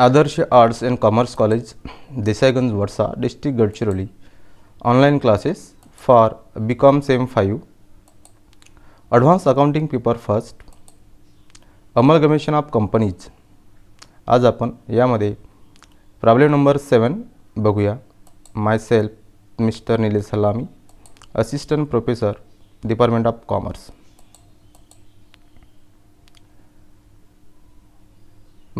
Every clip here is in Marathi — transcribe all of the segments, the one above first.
Adarsh arts and commerce college Desaiganj Wadsa district Gadchiroli online classes for B com sem five advance accounting paper first amalgamation of companies आज आपण यामध्ये प्रॉब्लेम नंबर सेवन बघूया माय self mister Nilesh Salami assistant professor department of commerce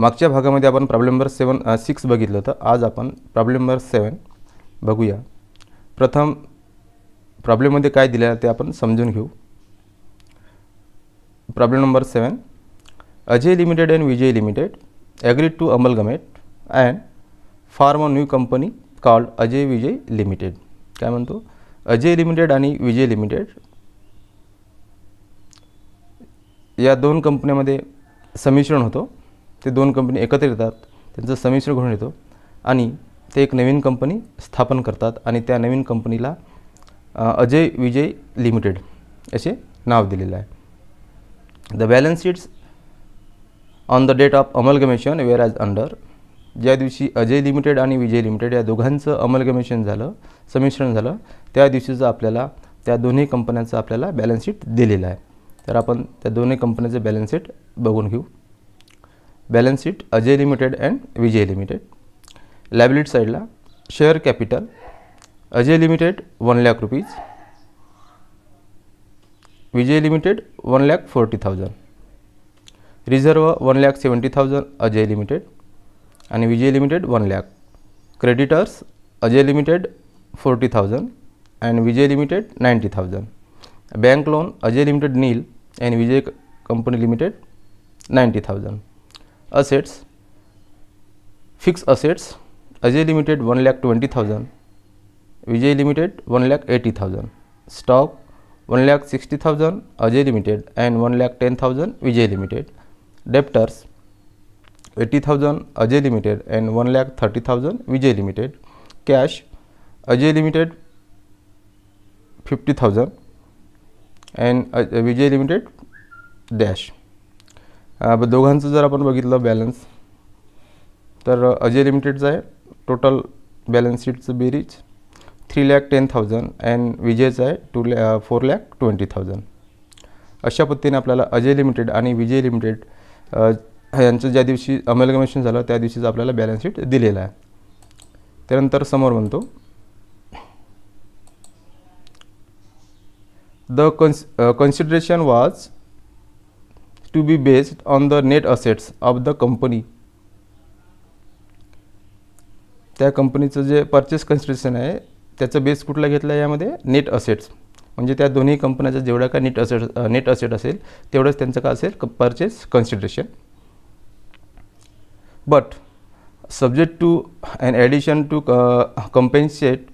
मागच्या भागामध्ये आपण प्रॉब्लेम नंबर सेवन सिक्स बघितलं होतं आज आपण प्रॉब्लेम नंबर सेवन बघूया प्रथम प्रॉब्लेममध्ये काय दिलं ते आपण समजून घेऊ problem number seven Ajay limited and Vijay limited agreed to amalgamate and form a new company called Ajay Vijay limited काय म्हणतो अजय लिमिटेड आणि विजय लिमिटेड या दोन कंपन्यामध्ये समिश्रण होतो ते दोन कंपनी एकत्र येतात त्यांचं समिश्र घडून येतो आणि ते एक नवीन कंपनी स्थापन करतात आणि त्या नवीन कंपनीला अजय विजय लिमिटेड असे नाव दिलेलं आहे the balance sheets on the date of amalgamation were as under ज्या दिवशी अजय लिमिटेड आणि विजय लिमिटेड या दोघांचं अमलगमेशन झालं समिश्रण झालं त्या दिवशीचं आपल्याला त्या दोन्ही कंपन्यांचं आपल्याला बॅलन्स शीट दिलेलं आहे तर आपण त्या दोन्ही कंपन्यांचं बॅलन्स शीट बघून घेऊ balance sheet Ajay Limited and Vijay Limited. Liability side la share capital Ajay Limited 1 lakh rupees, Vijay Limited 1 lakh 40,000, reserve 1 lakh 70,000 Ajay Limited and Vijay Limited 1 lakh, creditors Ajay Limited 40,000 and Vijay Limited 90,000, bank loan Ajay Limited nil and Vijay Company Limited 90,000 assets fixed assets Ajay Limited 1 lakh 20,000 Vijay Limited 1 lakh 80,000 stock 1 lakh 60,000 Ajay Limited and 1 lakh 10,000 Vijay Limited debtors 80,000 Ajay Limited and 1 lakh 30,000 Vijay Limited cash Ajay Limited 50,000 and uh, Vijay Limited dash दोघांचं जर आपण बघितलं बॅलन्स तर अजय लिमिटेडचं आहे टोटल बॅलन्स शीटचं बेरीज three lakh ten thousand and विजयचं आहे टू लॅ फोर लॅक ट्वेंटी थाउजंड अशा पद्धतीने आपल्याला अजय लिमिटेड आणि विजय लिमिटेड यांचं ज्या दिवशी अमेलगमेशन झालं त्या दिवशीच आपल्याला बॅलन्स शीट दिलेला आहे त्यानंतर समोर म्हणतो the cons consideration was to be based on the net assets of the company त्या कंपनीचं जे परचेस कन्स्ट्रक्शन आहे त्याचं बेस कुठला घेतला आहे यामध्ये नेट असेट्स म्हणजे त्या दोन्ही कंपन्याचा जेवढा काय नेट असेट नेट असेट असेल तेवढंच त्यांचं काय असेल purchase consideration but subject to and addition to compensate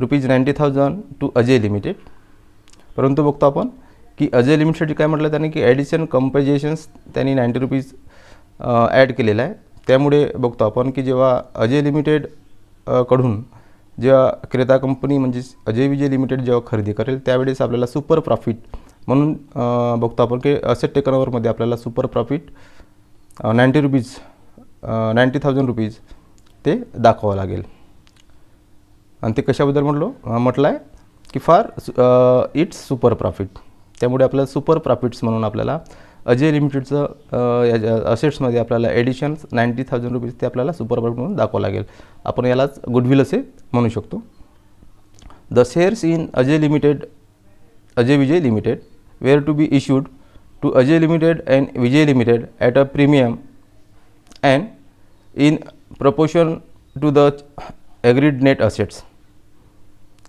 rupees ninety thousand to Ajay limited परंतु बघतो आपण की अजय लिमिटेडची काय म्हटलं त्यांनी की ॲडिशन कंपेजेशन्स त्यांनी नाईन्टी रुपीज ॲड केलेलं आहे त्यामुळे बघतो आपण की जेव्हा अजय लिमिटेड कडून जेव्हा क्रेता कंपनी म्हणजेच अजय विजय लिमिटेड जेव्हा खरेदी करेल त्यावेळेस आपल्याला सुपर प्रॉफिट म्हणून बघतो आपण की असेट टेकनओव्हरमध्ये आपल्याला super profit ninety rupees ninety thousand rupees ते दाखवावं लागेल आणि ते कशाबद्दल म्हटलो म्हटलं आहे की फार इट्स सुपर प्रॉफिट त्यामुळे आपल्याला सुपर प्रॉफिट्स म्हणून आपल्याला अजय लिमिटेडचं असेट्समध्ये आपल्याला एडिशन नाईन्टी थाउजंड रुपीज ते आपल्याला सुपर प्रॉफिट म्हणून दाखवावं लागेल आपण यालाच गुडविल असे म्हणू शकतो the shares in Ajay limited Ajay Vijay limited were to be issued to Ajay limited and Vijay limited at a premium and in proportion to the agreed net assets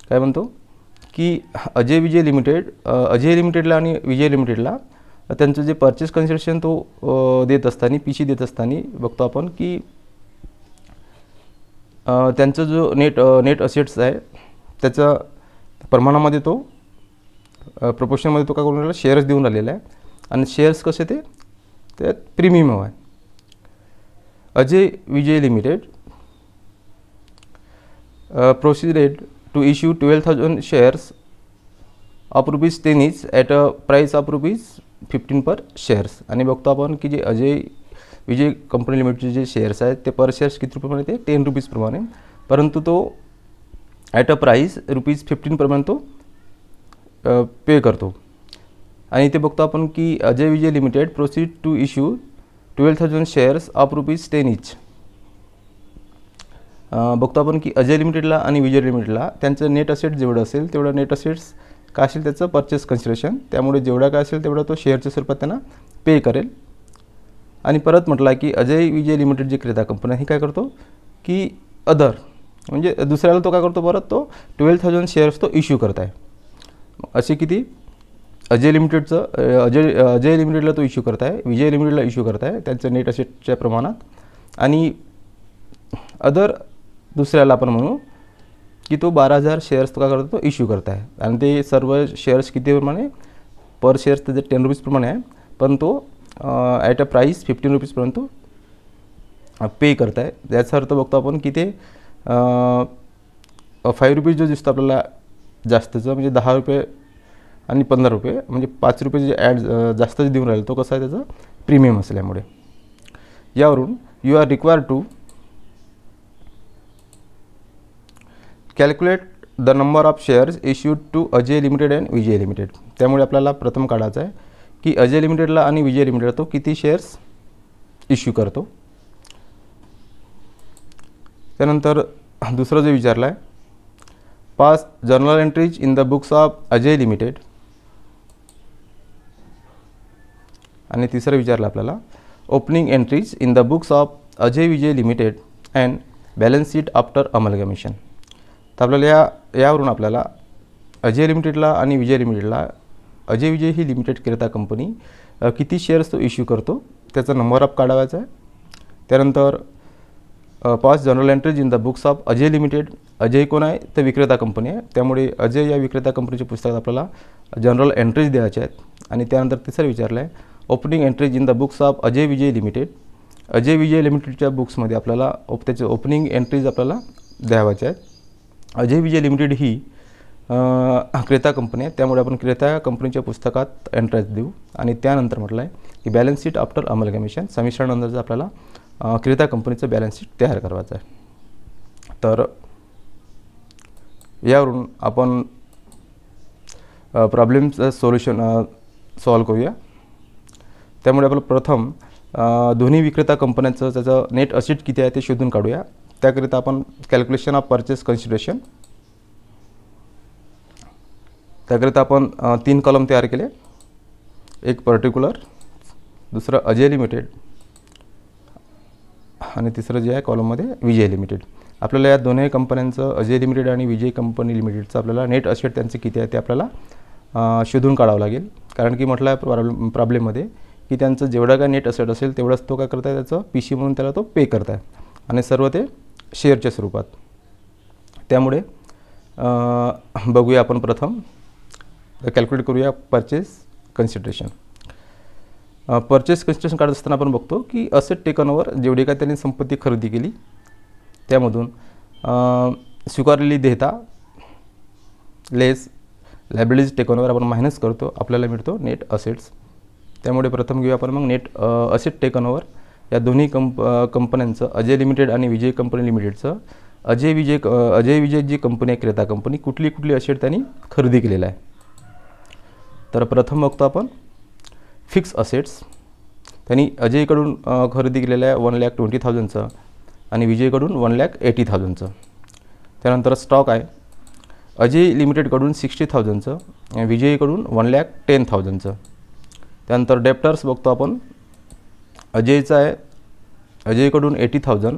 काय म्हणतो की अजय विजय लिमिटेड अजय लिमिटेडला आणि विजय लिमिटेडला त्यांचं जे परचेस कन्सिडरेशन तो देत असताना पी सी देत असताना बघतो आपण की त्यांचं जो नेट नेट असेट्स आहे त्याचा प्रमाणामध्ये तो प्रपोशनमध्ये तो काय करून राहिला शेअर्स देऊन राहिलेला आहे आणि शेअर्स कसे ते त्यात प्रीमियम आहे Ajay Vijay limited proceeded to issue 12,000 shares of rupees 10 each at a price of rupees 15 per shares आणि बघतो आपण की जे अजय विजय कंपनी लिमिटेडचे जे शेअर्स आहेत ते पर शेअर्स किती रुपयाप्रमाणे ते टेन रुपीजप्रमाणे परंतु तो ॲट अ प्राईस रुपीज फिफ्टीनप्रमाणे तो पे करतो आणि ते बघतो आपण की Ajay Vijay limited proceed to issue twelve thousand shares of rupees ten each बघतो आपण की अजय लिमिटेडला आणि विजय लिमिटेडला त्यांचं नेट असेट जेवढं असेल तेवढं नेट असेट्स काय असेल त्याचं परचेस कन्सिडरेशन त्यामुळे जेवढा काय असेल तेवढा तो शेअरच्या स्वरूपात त्यांना पे करेल आणि परत म्हटला की अजय विजय लिमिटेड जी क्रेता कंपनी आहे ही काय करतो की अदर म्हणजे दुसऱ्याला तो काय करतो परत तो ट्वेल्व थाउजंड शेअर्स तो इश्यू करत आहे असे किती अजय लिमिटेडचं अजय अजय लिमिटेडला तो इश्यू करत आहे विजय लिमिटेडला इश्यू करत आहे त्यांचं नेट असेटच्या प्रमाणात आणि अदर दुसऱ्याला आपण म्हणू की तो बारा हजार शेअर्स काय करतो तो इश्यू करत आहे आणि ते सर्व शेअर्स कितीप्रमाणे पर शेअर्स त्याचे टेन रुपीजप्रमाणे आहे पण तो ॲट अ प्राईस फिफ्टीन रुपीजपर्यंत पे करत आहे याचा अर्थ बघतो आपण की ते फाईव्ह रुपीज जो दिसतो आपल्याला जास्तचं म्हणजे दहा रुपये आणि पंधरा रुपये म्हणजे पाच रुपये जे ॲड जास्त देऊन राहील तो कसा आहे त्याचा प्रीमियम असल्यामुळे यावरून you are require to calculate the number of shares issued to Ajay limited and Vijay limited त्यामुळे आपल्याला प्रथम काढायचं आहे की अजय लिमिटेडला आणि विजय लिमिटेड तो किती शेअर्स इश्यू करतो त्यानंतर दुसरं जे विचारलं आहे पाच journal entries in the books of Ajay limited आणि तिसरं विचारलं आपल्याला opening entries in the books of Ajay Vijay limited and balance sheet after amalgamation तर आपल्याला या यावरून आपल्याला अजय लिमिटेडला आणि विजय लिमिटेडला अजय विजय ही लिमिटेड क्रेता कंपनी किती शेअर्स तो इश्यू करतो त्याचा नंबर ऑफ काढावायचा आहे त्यानंतर पाच general entries in the books of Ajay limited Ajay कोण आहे तर विक्रेता कंपनी आहे त्यामुळे अजय या विक्रेता कंपनीच्या पुस्तकात आपल्याला जनरल एंट्रीज द्यायच्या आहेत आणि त्यानंतर तिसरं विचारलं आहे opening entries in the books of Ajay Vijay limited Ajay Vijay लिमिटेडच्या बुक्समध्ये आपल्याला ओप त्याचे ओपनिंग एंट्रीज आपल्याला द्यावायच्या आहेत अजय विजय लिमिटेड ही क्रेता कंपनी आहे त्यामुळे आपण क्रेता कंपनीच्या पुस्तकात एंट्रेस देऊ आणि त्यानंतर म्हटलं आहे की balance sheet after amalgamation आपल्याला क्रेता कंपनीचं बॅलन्स शीट तयार करायचं आहे तर यावरून आपण प्रॉब्लेमचं सोल्युशन सॉल्व करूया त्यामुळे आपण प्रथम दोन्ही विक्रेता कंपन्यांचं त्याचं नेट असिट किती आहे ते शोधून काढूया त्याकरिता आपण कॅल्क्युलेशन ऑफ परचेस कन्सिडरेशन त्याकरिता आपण तीन कॉलम तयार केले एक पर्टिक्युलर दुसरं अजय लिमिटेड आणि तिसरं जे आहे कॉलममध्ये विजय लिमिटेड आपल्याला या दोन्ही कंपन्यांचं अजय लिमिटेड आणि विजय कंपनी लिमिटेडचं आपल्याला नेट असेट त्यांचं किती आहे ते आपल्याला शोधून काढावं लागेल कारण की म्हटलं प्रॉब्लेम प्रॉब्लेममध्ये की त्यांचं जेवढा काय नेट असेट असेल तेवढंच तो काय करताय त्याचं पी सी म्हणून त्याला तो पे करताय आणि सर्व ते शेअरच्या स्वरूपात त्यामुळे बघूया आपण प्रथम कॅल्क्युलेट करूया परचेस कन्सिडरेशन परचेस कन्सिडरेशन काढत असताना आपण बघतो की असेट टेकनवर जेवढी काय त्यांनी संपत्ती खरेदी केली त्यामधून स्वीकारलेली देहता लेस टेकन ओवर आपण मायनस करतो आपल्याला मिळतो नेट असेट्स त्यामुळे प्रथम घेऊया आपण मग नेट असेट टेकनवर या दोन्ही कंप कंपन्यांचं अजय लिमिटेड आणि विजय कंपनी लिमिटेडचं अजय विजय अजय विजय जी कंपनी आहे क्रेता कंपनी कुठली कुठली असेट त्यांनी खरेदी केलेला आहे तर प्रथम बघतो आपण फिक्स असेट्स त्यांनी अजयकडून खरेदी केलेलं आहे वन लॅक ट्वेंटी थाउजंडचं आणि विजयकडून वन लॅक एटी थाउजंडचं त्यानंतर स्टॉक आहे अजय लिमिटेडकडून सिक्स्टी थाउजंडचं विजयकडून वन लॅक टेन थाउजंडचं त्यानंतर डेप्टर्स बघतो आपण अजयचा आहे अजयकडून एटी थाउजंड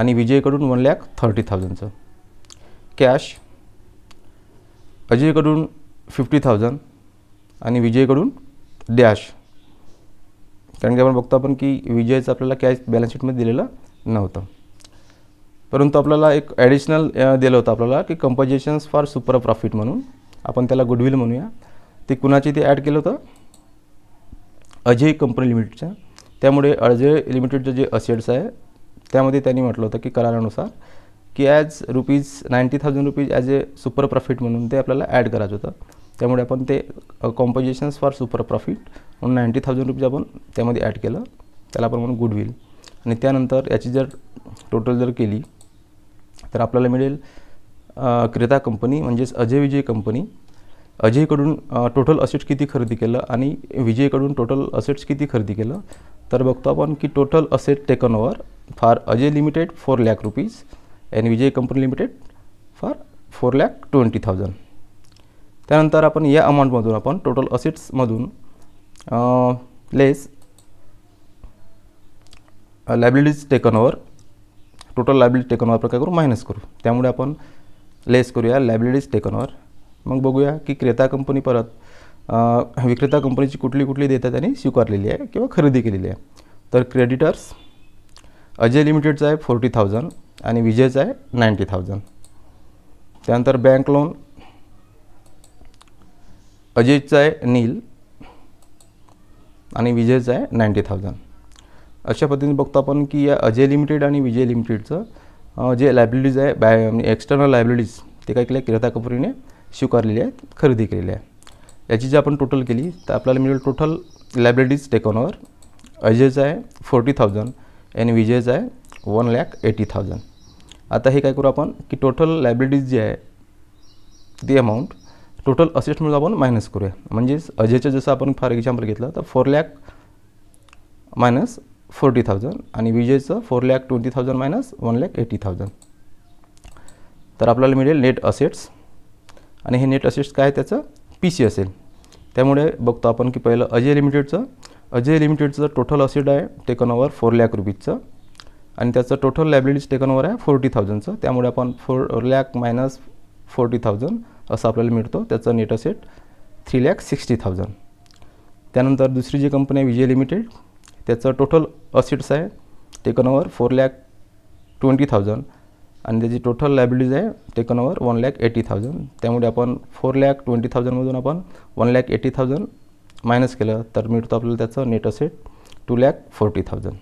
आणि विजयकडून वन लॅक थर्टी थाउजंडचं कॅश अजयकडून फिफ्टी थाउजंड आणि विजयकडून डॅश कारण की आपण बघतो आपण की विजयचं आपल्याला कॅश बॅलन्स शीटमध्ये दिलेलं नव्हतं परंतु आपल्याला एक ॲडिशनल दिलं होतं आपल्याला की कंपजेशन्स फॉर सुपर प्रॉफिट म्हणून आपण त्याला गुडविल म्हणूया ते कुणाची ते ॲड केलं होतं अजय कंपनी लिमिटेडच्या त्यामुळे अळजे लिमिटेडचे जे असेट्स आहे त्यामध्ये त्यांनी म्हटलं होतं की करारानुसार की as rupees ninety thousand rupees as a super profit म्हणून ते आपल्याला ॲड करायचं होतं त्यामुळे आपण ते कॉम्पोजिशन्स फॉर सुपर प्रॉफिट म्हणून नाईन्टी थाउजंड रुपीज आपण त्यामध्ये ॲड केलं त्याला आपण म्हणून गुडविल आणि त्यानंतर याची जर टोटल जर केली तर आपल्याला मिळेल क्रेता कंपनी म्हणजेच अजय विजय कंपनी अजयकडून टोटल असेट्स किती खरेदी केलं आणि विजयकडून टोटल असेट्स किती खरेदी केलं तर बघतो आपण की total asset taken over for Ajay limited four lakh rupees and Vijay company limited for four lakh twenty thousand त्यानंतर आपण या अमाऊंटमधून आपण टोटल असेट्समधून less liabilities taken over total liability taken over प्रकार काय करू मायनस करू त्यामुळे आपण लेस करूया लायबिलिटीज टेकन ओवर मग बघूया की क्रेता कंपनी परत विक्रेता कंपनीची कुठली कुठली देयता त्यांनी स्वीकारलेली आहे किंवा खरेदी केलेली आहे तर क्रेडिटर्स अजय लिमिटेडचं आहे फोर्टी थाउजंड आणि विजयचा आहे नाईन्टी थाउजंड त्यानंतर बँक लोन अजयचं आहे नील आणि विजयचा आहे नाईन्टी थाउजंड अशा पद्धतीने बघतो आपण की या अजय लिमिटेड आणि विजय लिमिटेडचं जे लायब्ररीज आहे बाय एक्सटर्नल म्हणजे लायब्ररीज ते काय केलं क्रेता कंपनीने स्वीकारलेली आहेत खरेदी केलेली आहे याची जी आपण टोटल केली तर आपल्याला मिळेल टोटल लायब्ररीज टेकॉनवर अजयचं आहे फोर्टी थाउजंड आणि विजयचं आहे वन लॅक एटी थाउजंड आता हे काय करू आपण की टोटल लायब्ररीज जी आहे ती अमाऊंट टोटल असेसमेंट आपण मायनस करूया म्हणजेच अजयचं जसं आपण फॉर एक्झाम्पल घेतलं तर four lakh minus forty thousand आणि विजयचं four lakh twenty thousand minus one lakh eighty thousand तर आपल्याला मिळेल नेट असेट्स आणि हे नेट असेट्स काय त्याचं पी सी असेल त्यामुळे बघतो आपण की पहिलं अजय लिमिटेडचं अजय लिमिटेडचं टोटल असेट आहे टेकन ओवर फोर लॅक रुपीजचं आणि त्याचं टोटल लायब्रिटीज टेकन ओवर आहे फोर्टी थाउजंडचं त्यामुळे आपण four lakh minus forty thousand असं आपल्याला मिळतो त्याचं net asset three lakh sixty thousand त्यानंतर दुसरी जी कंपनी आहे विजय लिमिटेड त्याचं टोटल असेट्स आहे taken over four lakh twenty thousand आणि त्याची टोटल लायबिलिटीज आहे taken over one lakh eighty thousand त्यामुळे आपण फोर लॅक ट्वेंटी थाउजंडमधून आपण one lakh eighty thousand minus केलं तर मिळतो आपल्याला त्याचं net asset two lakh forty thousand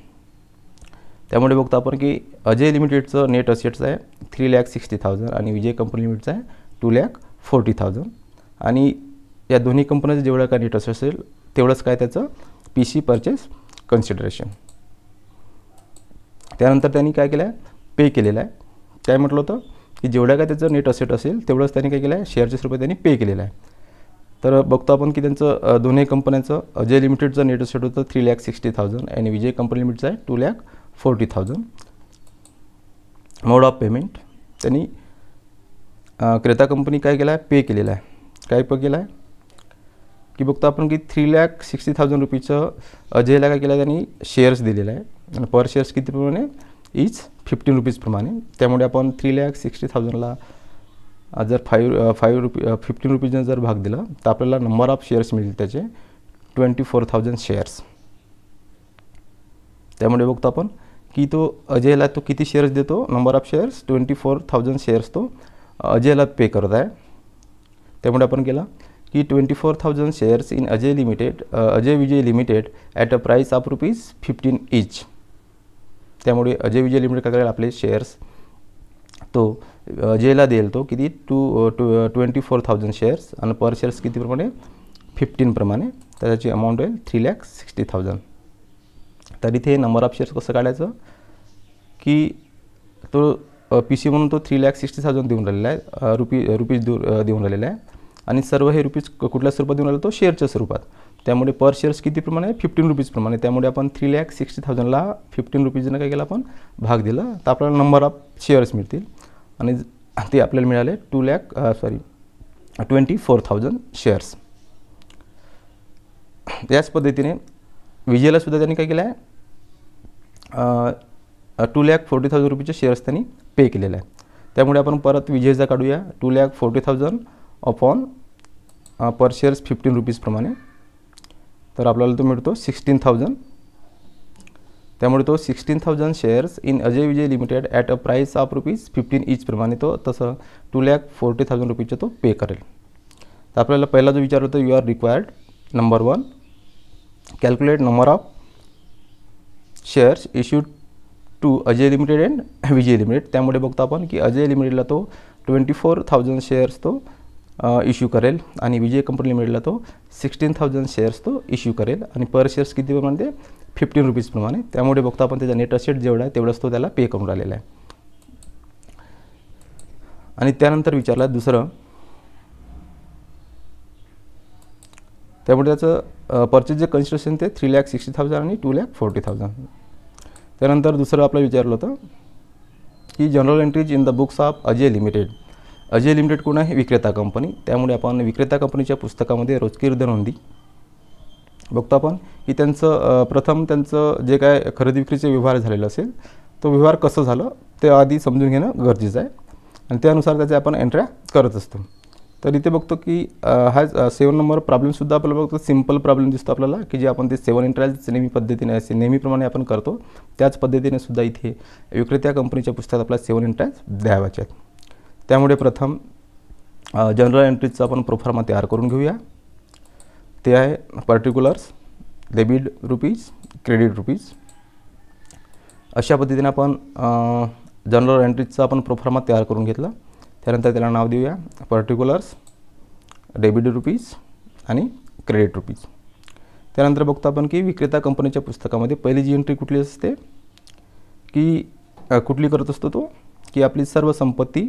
त्यामुळे बघतो आपण की अजय लिमिटेडचं नेट असेट्स आहे थ्री लॅक सिक्स्टी थाउजंड आणि विजय कंपनी लिमिटेडचं आहे टू लॅक फोर्टी थाउजंड आणि या दोन्ही कंपन्यांचं जेवढं काय नेट असेट असेल तेवढंच काय त्याचं पी सी परचेस कन्सिडरेशन त्यानंतर त्यांनी काय केलं आहे पे केलेलं आहे काय म्हटलं होतं की जेवढ्या काय त्याचं नेट असेट असेल तेवढंच त्यांनी काय केलं आहे शेअरचेस रुपये त्यांनी पे केलेलं आहे तर बघतो आपण की त्यांचं दोन्ही कंपन्यांचं अजय लिमिटेडचं नेट असेट होतं थ्री लॅक सिक्स्टी थाउजंड आणि विजय कंपनी लिमिटेडचं आहे two lakh forty thousand mode of payment त्यांनी क्रेता कंपनी काय केला आहे पे केलेला आहे काय पे केला आहे की बघतो आपण की थ्री लॅक सिक्स्टी थाउजंड रुपीचं अजयला काय केलं त्यांनी शेअर्स दिलेलं आहे आणि पर शेअर्स किती प्रमाणे इज फिफ्टीन रुपीजप्रमाणे त्यामुळे आपण थ्री लॅक सिक्स्टी थाउजंडला जर फाईव्ह फाईव्ह रुपी फिफ्टीन रुपीजनं जर भाग दिला तर आपल्याला नंबर ऑफ शेअर्स मिळतील त्याचे ट्वेंटी फोर थाउजंड शेअर्स त्यामुळे बघतो आपण की तो अजयला तो किती शेअर्स देतो number of shares twenty four thousand shares तो अजयला पे करत आहे त्यामुळे आपण केला की twenty four thousand shares in Ajay limited Ajay Vijay limited at a price of rupees fifteen each त्यामुळे अजय विजय लिमिटेड काय करेल आपले शेअर्स तो अजयला देईल तो किती two twenty four thousand shares आणि पर शेअर्स कितीप्रमाणे फिफ्टीनप्रमाणे त्याची अमाऊंट होईल थ्री लॅक सिक्स्टी थाउजंड तर इथे नंबर ऑफ शेअर्स कसं काढायचं की तो पी सी म्हणून तो थ्री लॅक सिक्स्टी थाउजंड देऊन राहिलेला आहे रुपी रुपीज देऊ देऊन राहिलेला आहे आणि सर्व हे रुपीज कुठल्या स्वरूपात देऊन राहिलं तो शेअरच्या स्वरूपात त्यामुळे पर शेअर्स किती आहे फिफ्टीन रुपीजप्रमाणे त्यामुळे आपण थ्री लॅक सिक्स्टी थाउजंडला फिफ्टीन रुपीजनं काय केलं आपण भाग दिला तर आपल्याला नंबर ऑफ शेअर्स मिळतील आणि ते आपल्याला मिळाले two lakh sorry twenty four thousand shares याच पद्धतीने सुद्धा त्यांनी काय केलं आहे टू लॅक फोर्टी थाउजंड रुपीचे शेअर्स त्यांनी पे केलेले आहे त्यामुळे आपण परत विजयचा काढूया two lakh forty thousand upon per shares fifteen रुपीजप्रमाणे तर आपल्याला तो मिळतो सिक्स्टीन थाउजंड त्यामुळे तो sixteen thousand shares in Ajay Vijay limited at a price of rupees fifteen प्रमाणे तो तसं टू लॅक फोर्टी थाउजंड रुपीजचा तो पे करेल तर आपल्याला पहिला जो विचार होतो you are required number one calculate number of shares issued to Ajay limited and Vijay limited त्यामुळे बघतो आपण की अजय लिमिटेडला तो ट्वेंटी फोर थाउजंड शेअर्स तो इश्यू करेल आणि विजय कंपनी लिमिटेडला तो सिक्स्टीन थाउजंड शेअर्स तो इश्यू करेल आणि पर शेअर्स किती प्रमाणे फिफ्टीन रुपीजप्रमाणे त्यामुळे बघतो आपण त्याचा नेट असेट जेवढा आहे तेवढंच तो त्याला पे करून राहिलेला आहे आणि त्यानंतर विचारला दुसरं त्यामुळे त्याचं परचेस जे कन्स्ट्रक्शन ते थ्री लॅक सिक्स्टी थाउजंड आणि टू लॅक फोर्टी थाउजंड त्यानंतर दुसरं आपलं विचारलं होतं की journal entries in the books of Ajay limited Ajay limited कोण आहे विक्रेता कंपनी त्यामुळे आपण विक्रेता कंपनीच्या पुस्तकामध्ये रोजकीर्द नोंदी बघतो आपण की त्यांचं प्रथम त्यांचं जे काय खरेदी विक्रीचे व्यवहार झालेलं असेल तो व्यवहार कसं झालं ते आधी समजून घेणं गरजेचं आहे आणि त्यानुसार त्याचे आपण एंट्र्या करत असतो तर इथे बघतो की हा सेवन नंबर प्रॉब्लेमसुद्धा आपल्याला बघतो सिम्पल प्रॉब्लेम दिसतो आपल्याला की जे आपण ते सेवन इंट्राज नेहमी पद्धतीने असे नेहमीप्रमाणे आपण करतो त्याच पद्धतीने सुद्धा इथे विक्रेत्या कंपनीच्या पुस्तकात आपल्याला सेवन इंट्राज द्यावायचे आहेत त्यामुळे प्रथम जनरल एंट्रीजचा आपण प्रोफार्मा तयार करून घेऊया ते आहे particulars debit rupees credit rupees अशा पद्धतीने आपण जनरल एंट्रीजचा आपण प्रोफार्मा तयार करून घेतला त्यानंतर त्याला नाव देऊया पर्टिक्युलर्स डेबिट रुपीज आणि क्रेडिट रुपीज त्यानंतर बघतो आपण की विक्रेता कंपनीच्या पुस्तकामध्ये पहिली जी एंट्री कुठली असते की कुठली करत असतो तो की आपली सर्व संपत्ती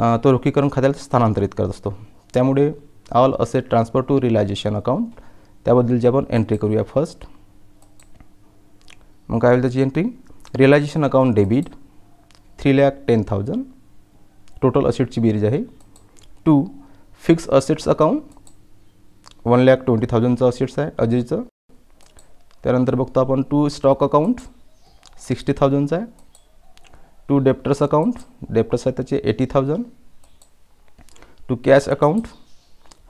तो रोखीकरण खात्याला स्थानांतरित करत असतो त्यामुळे all asset transfer to realisation account जे आपण एंट्री करूया फर्स्ट मग काय होईल त्याची entry realisation account debit three lakh ten thousand total असेटची बेरीज आहे to fixed assets account one lakh twenty थाउजंडचं असेट्स आहे अजयचं त्यानंतर बघतो आपण टू स्टॉक अकाउंट सिक्स्टी थाउजंडचं आहे टू डेप्टर्स अकाउंट डेप्टर्स आहे त्याचे eighty thousand to cash account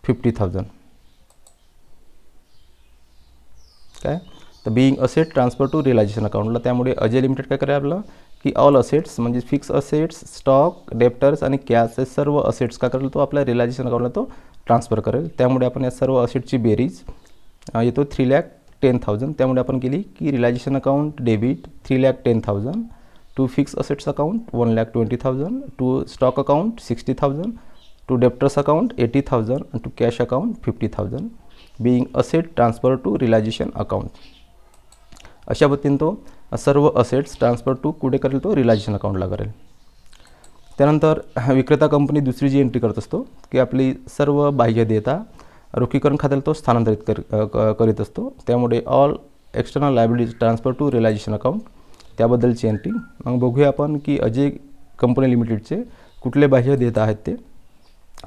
fifty thousand काय तर being asset transfer to realisation अकाउंटला त्यामुळे अजय लिमिटेड काय करा आपलं की ऑल असेट्स म्हणजे फिक्स असेट्स स्टॉक डेप्टर्स आणि कॅश सर्व असेट्स का करेल तो आपल्या रिलायझेशन अकाउंटला तो ट्रान्सफर करेल त्यामुळे आपण या सर्व असेटची बेरीज येतो थ्री लॅक टेन थाउजंड त्यामुळे आपण केली की realisation account debit three lakh ten thousand to one assets account 1 to stock to stock account 60000 to debtors account 80000 and to cash account 50000 being asset transfer to realization account अशा पद्धतीने तो सर्व असेट्स ट्रान्सफर टू कुठे करेल तो रिलायझेशन अकाउंटला करेल त्यानंतर विक्रेता कंपनी दुसरी जी एंट्री करत असतो की आपली सर्व बाह्य देता रोखीकरण खात्याला तो स्थानांतरित करीत असतो त्यामुळे all external liabilities transfer to realisation account त्याबद्दलची एंट्री मग बघूया आपण की अजय कंपनी लिमिटेडचे कुठले बाह्य देत आहेत ते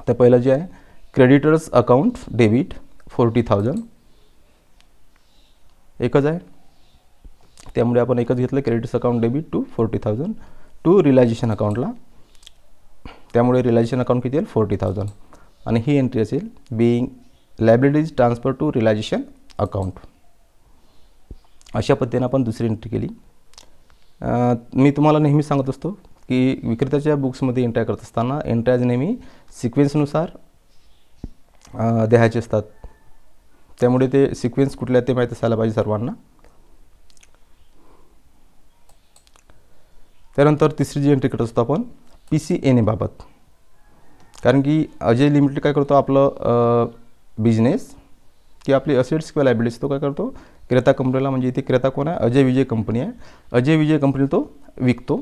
तर पहिलं जे आहे creditors account debit forty thousand एकच आहे त्यामुळे आपण एकच घेतलं creditors account debit to forty thousand to realisation अकाउंटला त्यामुळे रिलायझेशन अकाउंट किती येईल फोर्टी थाउजंड आणि ही एंट्री असेल being liabilities transfer to realisation account अशा पद्धतीने आपण दुसरी एंट्री केली मी तुम्हाला नेहमी सांगत असतो की विक्रेत्याच्या बुक्समध्ये एंट्रा करत असताना एंट्राज नेहमी सिक्वेन्सनुसार द्यायचे असतात त्यामुळे ते सिक्वेन्स कुठल्या ते माहीत असायला पाहिजे सर्वांना त्यानंतर तिसरी जी एंट्री करत असतो आपण पी सी एन एबाबत कारण की अजय लिमिटेड काय करतो आपलं बिझनेस की आपली असेट्स किंवा लायबिलिटीज तो काय करतो क्रेता कंपनीला म्हणजे इथे क्रेता कोण आहे अजय विजय कंपनी आहे अजय विजय कंपनी तो विकतो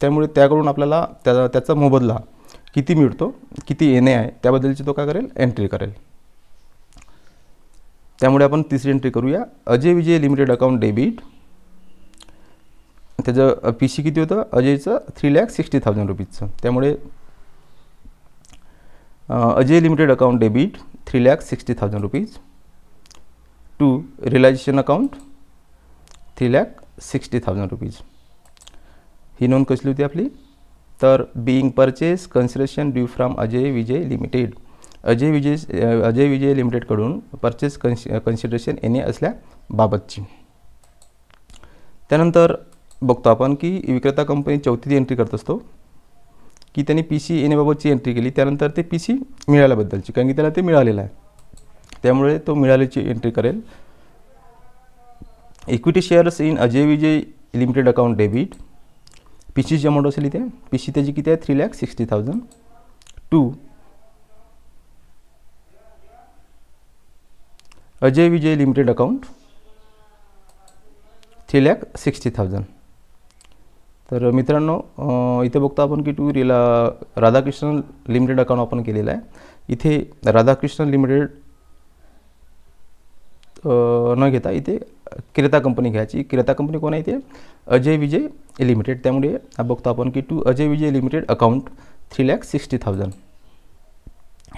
त्यामुळे त्याकडून आपल्याला त्या त्याचा मोबदला किती मिळतो किती येणे आहे त्याबद्दलची तो काय करेल एंट्री करेल त्यामुळे आपण तिसरी एंट्री करूया Ajay Vijay limited account debit त्याचं पी सी किती होतं अजयचं थ्री लॅक सिक्स्टी थाउजंड रुपीजचं त्यामुळे Ajay limited account debit three lakh sixty thousand rupees to realization account 3 lakh sixty thousand rupees ही नोंद कसली होती आपली तर being purchase consideration due from Ajay Vijay limited Ajay Vijay Ajay Vijay लिमिटेडकडून परचेस कन्स कन्सिडरेशन येणे असल्याबाबतची त्यानंतर बघतो आपण की विक्रेता कंपनी चौथीची एंट्री करत असतो की त्यांनी पी सी येण्याबाबतची एंट्री केली त्यानंतर ते पी सी मिळाल्याबद्दलची कारण की त्याला ते मिळालेलं आहे त्यामुळे तो मिळाल्याची एंट्री करेल equity shares in Ajay Vijay limited account debit P सीची अमाऊंट असेल इथे पी सी त्याची किती आहे three lakh sixty thousand to Ajay Vijay limited account three lakh sixty thousand तर मित्रांनो इथे बघतो आपण की टू रिला राधाकृष्ण लिमिटेड अकाउंट आपण केलेला आहे इथे राधाकृष्ण लिमिटेड न घेता इथे क्रेता कंपनी घ्यायची क्रेता कंपनी कोण आहे ते अजय विजय लिमिटेड त्यामुळे बघतो आपण की to Ajay Vijay limited account three lakh sixty thousand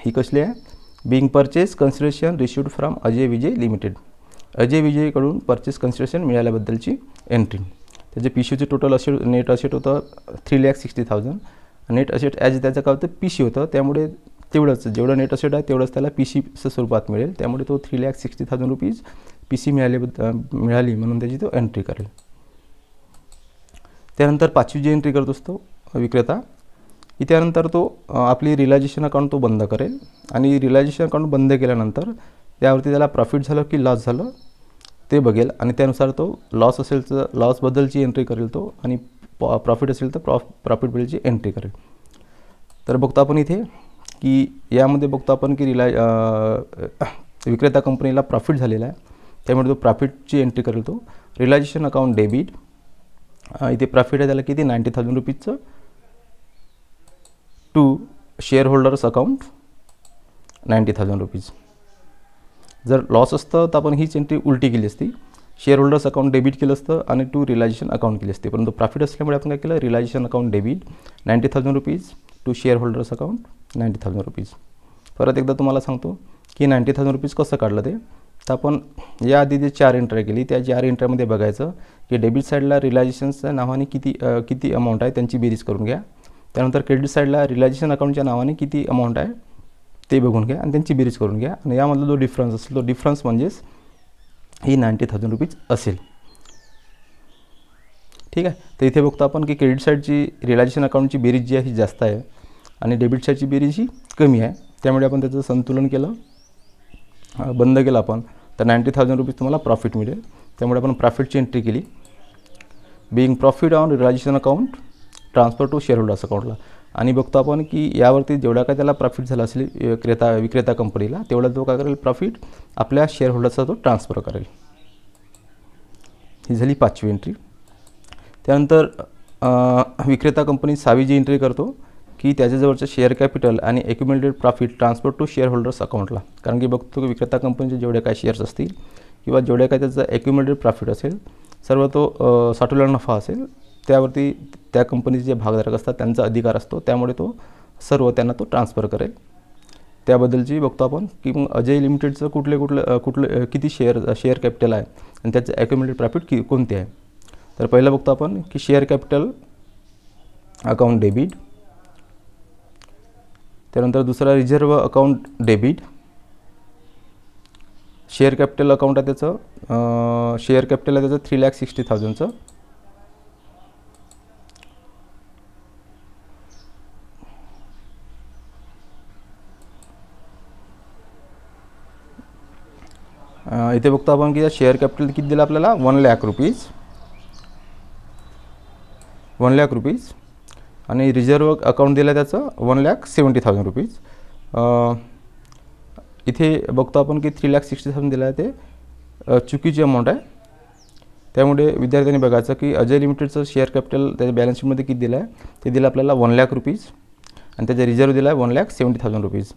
ही कसली आहे being purchase consideration received from Ajay Vijay limited Ajay विजयकडून परचेस कन्सिडरेशन मिळाल्याबद्दलची एंट्री त्याचे पी सीचे टोटल असे नेट असेट होतं three lakh sixty thousand net asset as त्याचं काय होतं पी सी होतं त्यामुळे तेवढंच जेवढं नेट असेट आहे तेवढंच त्याला पी सीचं स्वरूपात मिळेल त्यामुळे तो three lakh sixty thousand rupees P C मिळाल्याबद्दल मिळाली म्हणून त्याची तो एंट्री करेल त्यानंतर पाचवी जी एंट्री करत असतो विक्रेता त्यानंतर तो आपली रिलायझेशन अकाउंट तो बंद करेल आणि रिलायझेशन अकाउंट बंद केल्यानंतर त्यावरती त्याला प्रॉफिट झालं की लॉस झालं ते बघेल आणि त्यानुसार तो लॉस असेल तर लॉसबद्दलची एंट्री करेल तो आणि प्रॉफिट असेल तर प्रॉफ प्रॉफिटबद्दलची एंट्री करेल तर बघतो आपण इथे की यामध्ये बघतो आपण की रिलाय विक्रेता कंपनीला प्रॉफिट झालेला आहे त्यामुळे तो प्रॉफिटची एंट्री करेल तो रिलायझेशन अकाउंट डेबिट इथे प्रॉफिट आहे त्याला किती नाईन्टी थाउजंड रुपीजचं to shareholders account ninety thousand rupees जर लॉस असतं तर आपण हीच एंट्री उलटी केली असती शेअर होल्डर्स अकाउंट डेबिट केलं असतं आणि टू रिलायझेशन अकाउंट केली असते परंतु प्रॉफिट असल्यामुळे आपण काय केलं realisation account debit ninety thousand rupees to shareholders account ninety thousand rupees परत एकदा तुम्हाला सांगतो की नाईंटी थाउजंड रुपीज कसं काढलं ते तर आपण याआधी जे चार एंट्री केली त्या चार एंट्रीमध्ये बघायचं की डेबिट साईडला रिलायझेशनच्या नावाने किती किती अमाऊंट आहे त्यांची बेरीज करून घ्या त्यानंतर क्रेडिट साईडला रिलायझेशन अकाउंटच्या नावाने किती अमाऊंट आहे ते बघून घ्या आणि त्यांची बेरीज करून घ्या आणि यामधला जो डिफरन्स असेल तो डिफरन्स म्हणजेच ही नाईंटी थाउजंड रुपीज असेल ठीक आहे तर इथे बघतो आपण की क्रेडिट साईडची रिलायझेशन अकाउंटची बेरीज जी आहे ही जास्त आहे आणि डेबिट साईडची बेरीज ही कमी आहे त्यामुळे आपण त्याचं संतुलन केलं बंद केलं आपण तर नाईंटी थाउजंड रुपीज तुम्हाला प्रॉफिट मिळेल त्यामुळे आपण प्रॉफिटची एंट्री केली being profit on realisation account transfer to shareholders अकाउंटला आणि बघतो आपण की यावरती जेवढा काय त्याला प्रॉफिट झाला असेल विक्रेता विक्रेता कंपनीला तेवढा तो काय करेल प्रॉफिट आपल्या शेअर होल्डरचा तो ट्रान्सफर करेल ही झाली पाचवी एंट्री त्यानंतर विक्रेता कंपनी सावी जी एंट्री करतो की त्याच्याजवळचं शेअर कॅपिटल आणि accumulated profit transfer to shareholders अकाउंटला कारण की बघतो की विक्रेता कंपनीचे जेवढे काय शेअर्स असतील किंवा जेवढ्या काय त्याचा एक्युमिलेटेड प्रॉफिट असेल सर्व तो साठवलेला नफा असेल त्यावरती त्या कंपनीचे जे भागधारक असतात त्यांचा अधिकार असतो त्यामुळे तो सर्व त्यांना तो ट्रान्सफर करेल त्याबद्दलची बघतो आपण की मग अजय लिमिटेडचं कुठले कुठलं कुठलं किती शेअर शेअर कॅपिटल आहे आणि त्याचं ॲक्युमिलेट प्रॉफिट की कोणते आहे तर पहिलं बघतो आपण की शेअर कॅपिटल अकाउंट डेबिट त्यानंतर दुसरा reserve account debit share capital account आहे त्याचं शेअर कॅपिटल आहे त्याचं थ्री लॅक सिक्स्टी थाउजंडचं इथे बघतो आपण की शेअर कॅपिटल किती दिलं आपल्याला one lakh rupees one lakh rupees आणि रिझर्व अकाउंट दिलं त्याचं one lakh seventy thousand rupees इथे बघतो आपण की थ्री लॅक सिक्स्टी थाउजंड दिलं आहे ते चुकीची अमाऊंट आहे त्यामुळे विद्यार्थ्यांनी बघायचं की अजय लिमिटेडचं शेअर कॅपिटल त्याच्या बॅलन्स किती दिलं आहे ते दिलं आपल्याला वन लॅक रुपीज आणि त्याचा रिझर्व दिला आहे one lakh seventy thousand rupees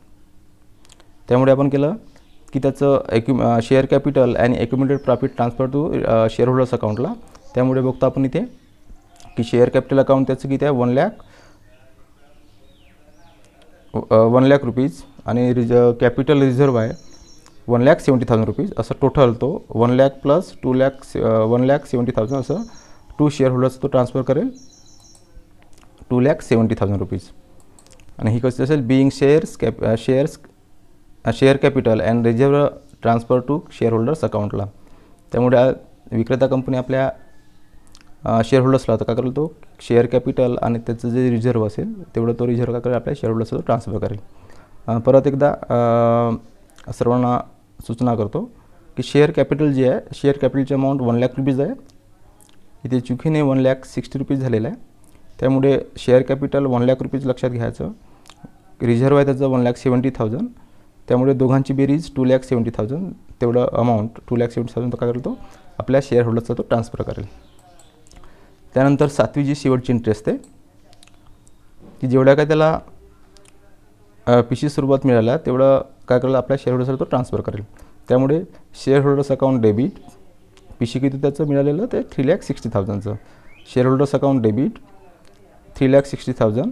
त्यामुळे आपण केलं की त्याचं एक्यु शेअर कॅपिटल आणि accumulated profit transfer to shareholders अकाउंटला त्यामुळे बघतो आपण इथे की शेअर कॅपिटल अकाउंट त्याचं किती आहे one lakh one lakh rupees आणि रिज कॅपिटल रिझर्व आहे one lakh seventy thousand rupees असं टोटल तो वन लॅक प्लस टू से वन लॅक सेवन्टी थाउजंड असं टू शेअर होल्डर्स तो ट्रान्सफर करेल two lakh seventy thousand rupees आणि ही कशी असेल being shares cap shares share capital and reserve transfer to shareholders अकाउंटला त्यामुळे विक्रेता कंपनी आपल्या शेअर होल्डर्सला तर काय करतो शेअर कॅपिटल आणि त्याचं जे रिझर्व असेल तेवढं तो रिझर्व काय करेल आपल्या शेअर होल्डर्सला ट्रान्सफर करेल परत एकदा सर्वांना सूचना करतो की शेअर कॅपिटल जे आहे शेअर कॅपिटलचे अमाऊंट वन लॅक रुपीज आहे इथे चुकीने वन लॅक सिक्स्टी रुपीज झालेलं आहे त्यामुळे share capital one lakh rupees लक्षात घ्यायचं रिझर्व आहे त्याचं वन लॅक सेवन्टी थाउजंड त्यामुळे दोघांची बेरीज टू लॅख सेवन्टी थाउजंड तेवढं amount two lakh seventy thousand काय करतो आपल्या शेअर होल्डर्सचा तो ट्रान्सफर करेल त्यानंतर सातवी जी शेवटची एंट्री असते की जेवढ्या काय त्याला पिशी सुरुवात मिळाला तेवढं काय करायला आपल्या शेअरहोल्डर्सला तो ट्रान्सफर करेल त्यामुळे शेअरहोल्डर्स अकाउंट डेबिट पिशी किती त्याचं मिळालेलं ते थ्री लॅक सिक्स्टी थाउजंडचं holders account debit three lakh sixty thousand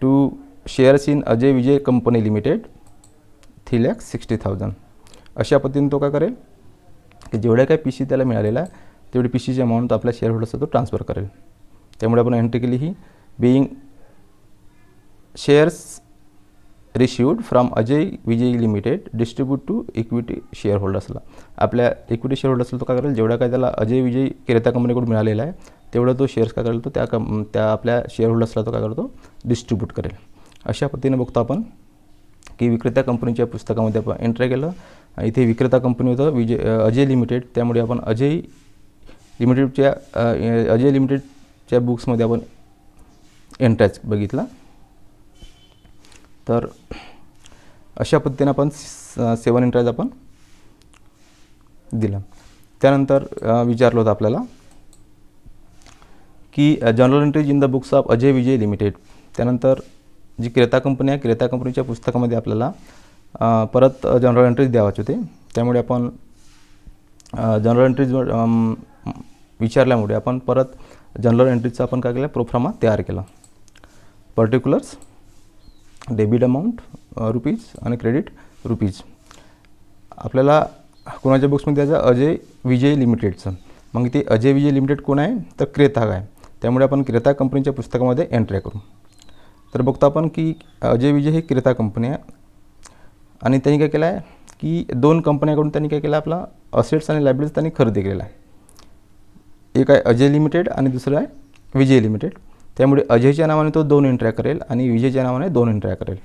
to shares in Ajay Vijay company limited three lakh sixty thousand अशा पद्धतीने तो काय करेल की जेवढ्या काय पिशी त्याला आहे तेवढी पी सीची अमाऊंट आपल्या शेअर होल्डर्सचा तो ट्रान्सफर करेल त्यामुळे आपण एंट्री केली ही being shares received from Ajay Vijay limited distribute to equity share होल्डर्सला आपल्या इक्विटी शेअर होल्डर्सला तो काय करेल जेवढा काय त्याला अजय विजय क्रेता कंपनीकडून मिळालेला आहे तेवढा तो शेअर्स काय करेल तो त्या कम त्या आपल्या शेअर होल्डर्सला तो काय करतो डिस्ट्रीब्यूट करेल अशा पद्धतीने बघतो आपण की विक्रेता कंपनीच्या पुस्तकामध्ये आपण एंट्री केलं इथे विक्रेता कंपनी होतं विजय अजय लिमिटेड त्यामुळे आपण अजय लिमिटेडच्या अजय लिमिटेडच्या बुक्समध्ये आपण एनटॅच बघितला तर अशा पद्धतीने आपण सेवन इंटरेस्ट आपण दिला त्यानंतर विचारलं होतं आपल्याला की journal entries in the books of Ajay Vijay limited त्यानंतर जी क्रेता कंपनी आहे क्रेता कंपनीच्या पुस्तकामध्ये आपल्याला परत जनरल एंट्रीज द्यावाचे होते त्यामुळे आपण जनरल एंट्रीज विचारल्यामुळे आपण परत जनरल एंट्रीचं आपण काय केलं प्रोफ्रामा तयार केला पर्टिक्युलर्स डेबिट अमाऊंट रुपीज आणि क्रेडिट रुपीज आपल्याला कोणाच्या बुक्समध्ये द्यायचं अजय विजय लिमिटेडचं मग ते अजय विजय लिमिटेड कोण आहे तर क्रेताग आहे त्यामुळे आपण क्रेता कंपनीच्या पुस्तकामध्ये एंट्री करू तर बघतो आपण की अजय विजय ही क्रेता कंपनी आहे आणि त्यांनी काय केलं आहे की दोन कंपन्याकडून त्यांनी काय केलं आपला असेट्स आणि लायब्ररीज त्यांनी खरेदी केलेला आहे एक आहे अजय लिमिटेड आणि दुसरं आहे विजय लिमिटेड त्यामुळे अजयच्या नावाने तो दोन एंट्र्या करेल आणि विजयच्या नावाने दोन एंट्र्या करेल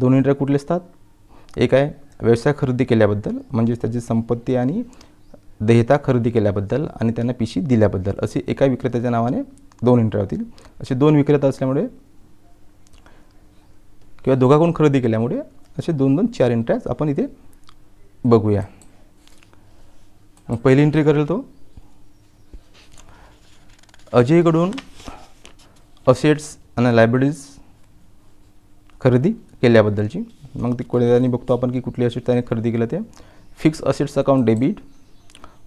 दोन एंट्र्या कुठले असतात एक आहे व्यवसाय खरेदी केल्याबद्दल म्हणजे त्याची संपत्ती आणि देहता खरेदी केल्याबद्दल आणि त्यांना पिशी दिल्याबद्दल असे एका विक्रेत्याच्या नावाने दोन एंट्र्या होतील असे दोन विक्रेता असल्यामुळे किंवा दोघाकडून खरेदी केल्यामुळे असे दोन दोन चार एंट्रीज आपण इथे बघूया पहिली एंट्री करेल तो अजयकडून असेट्स आणि लायब्ररीज खरेदी केल्याबद्दलची मग ती कोणी बघतो आपण की कुठली असेट त्याने खरेदी केलं ते fixed assets account debit